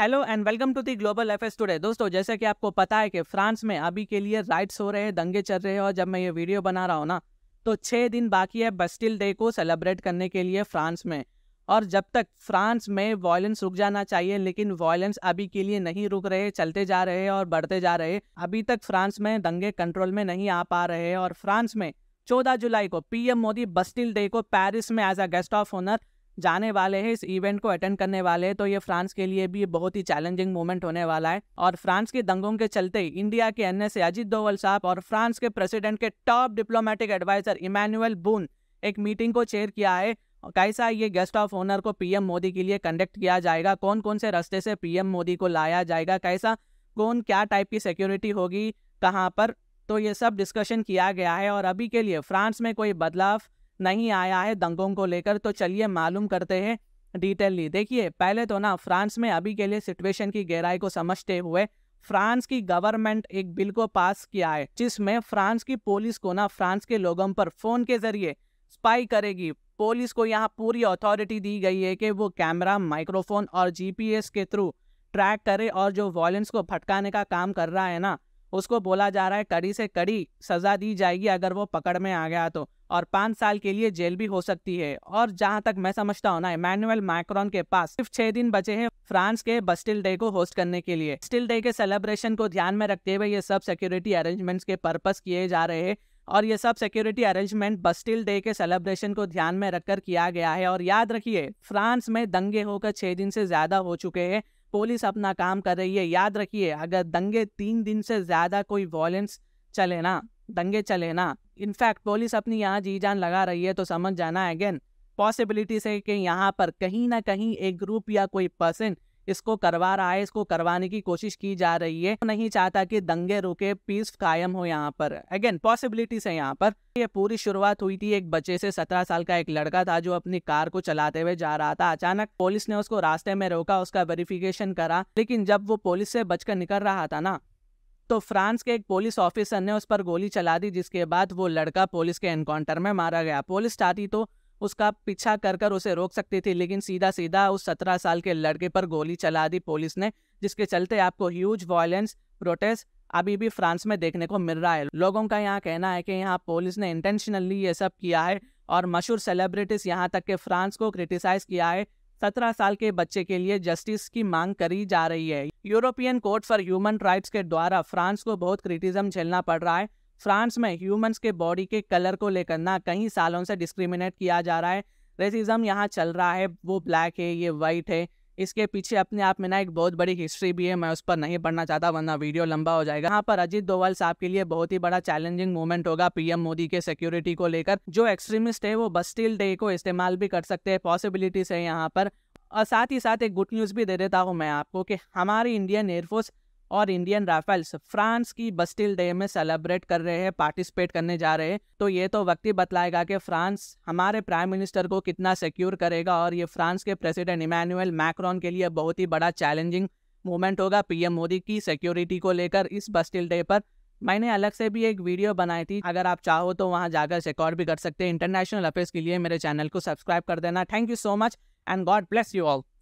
hello and welcome to the global S today दोस्तों जैसे कि आपको पता है कि फ्रांस में अभी के लिए राइट्स हो रहे हैं दंगे चल रहे हैं और जब मैं ये वीडियो बना रहा हूँ ना तो छः दिन बाकी है बस्टिल डे को सेलिब्रेट करने के लिए फ्रांस में और जब तक फ्रांस में वॉयलेंस रुक जाना चाहिए लेकिन वॉयलेंस अभी के लिए नहीं रुक रहे चलते जा रहे और बढ़ते जा रहे अभी तक फ्रांस में दंगे कंट्रोल में नहीं आ पा रहे और फ्रांस में चौदह जुलाई को पीएम मोदी बस्टिल डे को पेरिस में as a guest of honour जाने वाले हैं इस इवेंट को अटेंड करने वाले हैं तो ये फ्रांस के लिए भी बहुत ही चैलेंजिंग मोमेंट होने वाला है और फ्रांस के दंगों के चलते इंडिया के एन एस अजीत दोवल साहब और फ्रांस के प्रेसिडेंट के top diplomatic adviser Emmanuel Bonne एक मीटिंग को चेयर किया है कैसा ये गेस्ट ऑफ ऑनर को पीएम मोदी के लिए कंडक्ट किया जाएगा कौन कौन से रास्ते से पीएम मोदी को लाया जाएगा कैसा कौन क्या टाइप की सिक्योरिटी होगी कहाँ पर तो ये सब डिस्कशन किया गया है और अभी के लिए फ्रांस में कोई बदलाव नहीं आया है दंगों को लेकर तो चलिए मालूम करते हैं डिटेलली देखिए पहले तो ना फ्रांस में अभी के लिए सिचुएशन की गहराई को समझते हुए फ्रांस की गवर्नमेंट एक बिल को पास किया है जिसमें फ्रांस की पुलिस को ना फ्रांस के लोगों पर फोन के जरिए स्पाई करेगी पुलिस को यहाँ पूरी अथॉरिटी दी गई है कि वो कैमरा माइक्रोफोन और जीपीएस के थ्रू ट्रैक करे और जो वॉयलेंस को भटकाने का काम कर रहा है ना उसको बोला जा रहा है कड़ी से कड़ी सज़ा दी जाएगी अगर वो पकड़ में आ गया तो और पाँच साल के लिए जेल भी हो सकती है और जहां तक मैं समझता हूँ ना इमानुअल मैक्रॉन के पास सिर्फ छह दिन बचे हैं फ्रांस के बस्टिल डे को होस्ट करने के लिए स्टिल डे के सेलिब्रेशन को ध्यान में रखते हुए ये सब सिक्योरिटी अरेंजमेंट्स के पर्पज़ किए जा रहे हैं और ये सब सिक्योरिटी अरेंजमेंट बस्टिल डे के सेलिब्रेशन को ध्यान में रखकर किया गया है और याद रखिए फ्रांस में दंगे होकर छह दिन से ज़्यादा हो चुके हैं पुलिस अपना काम कर रही है याद रखिए अगर दंगे तीन दिन से ज़्यादा कोई वॉयेंस चले ना दंगे चले ना इनफैक्ट पुलिस अपनी यहाँ जी जान लगा रही है तो समझ जाना अगेन पॉसिबिलिटी से कि यहाँ पर कहीं ना कहीं एक ग्रुप या कोई पर्सन इसको करवा रहा है इसको करवाने की कोशिश की जा रही है नहीं चाहता कि दंगे रुके पीस कायम हो यहाँ पर अगेन पॉसिबिलिटीज है यहाँ पर ये पूरी शुरुआत हुई थी एक बच्चे से सत्रह साल का एक लड़का था जो अपनी कार को चलाते हुए जा रहा था अचानक पुलिस ने उसको रास्ते में रोका उसका वेरिफिकेशन करा लेकिन जब वो पुलिस से बचकर निकल रहा था ना तो फ्रांस के एक पुलिस ऑफिसर ने उस पर गोली चला दी जिसके बाद वो लड़का पुलिस के एनकाउंटर में मारा गया पुलिस चाहती तो उसका पीछा कर कर उसे रोक सकती थी लेकिन सीधा सीधा उस सत्रह साल के लड़के पर गोली चला दी पुलिस ने जिसके चलते आपको ह्यूज वायलेंस प्रोटेस्ट अभी भी फ्रांस में देखने को मिल रहा है लोगों का यहाँ कहना है कि यहाँ पुलिस ने इंटेंशनली ये सब किया है और मशहूर सेलिब्रिटीज यहाँ तक के फ्रांस को क्रिटिसाइज किया है सत्रह साल के बच्चे के लिए जस्टिस की मांग करी जा रही है European court for human rights के द्वारा फ्रांस को बहुत क्रिटिज्म झेलना पड़ रहा है फ्रांस में ह्यूमंस के बॉडी के कलर को लेकर ना कई सालों से डिस्क्रिमिनेट किया जा रहा है रेसिज्म यहाँ चल रहा है वो ब्लैक है ये वाइट है इसके पीछे अपने आप में ना एक बहुत बड़ी हिस्ट्री भी है मैं उस पर नहीं पढ़ना चाहता वरना वीडियो लंबा हो जाएगा यहाँ पर अजीत दोवल साहब के लिए बहुत ही बड़ा चैलेंजिंग मोमेंट होगा पीएम मोदी के सिक्योरिटी को लेकर जो एक्सट्रीमिस्ट है वो बस्टिल डे को इस्तेमाल भी कर सकते हैं पॉसिबिलिटीज है यहाँ पर और साथ ही साथ एक गुड न्यूज़ भी दे देता हूँ मैं आपको कि हमारी इंडियन एयरफोर्स और इंडियन राइफल्स फ्रांस की बस्टिल डे में सेलिब्रेट कर रहे हैं पार्टिसिपेट करने जा रहे हैं तो ये तो वक्त ही बतलाएगा कि फ्रांस हमारे प्राइम मिनिस्टर को कितना सिक्योर करेगा और ये फ्रांस के प्रेसिडेंट इमानुअल मैक्रॉन के लिए बहुत ही बड़ा चैलेंजिंग मोमेंट होगा पीएम मोदी की सिक्योरिटी को लेकर इस बस्टिल डे पर मैंने अलग से भी एक वीडियो बनाई थी अगर आप चाहो तो वहाँ जाकर रिकॉर्ड भी कर सकते हैं इंटरनेशनल अफेयर्स के लिए मेरे चैनल को सब्सक्राइब कर देना thank you so much and God bless you all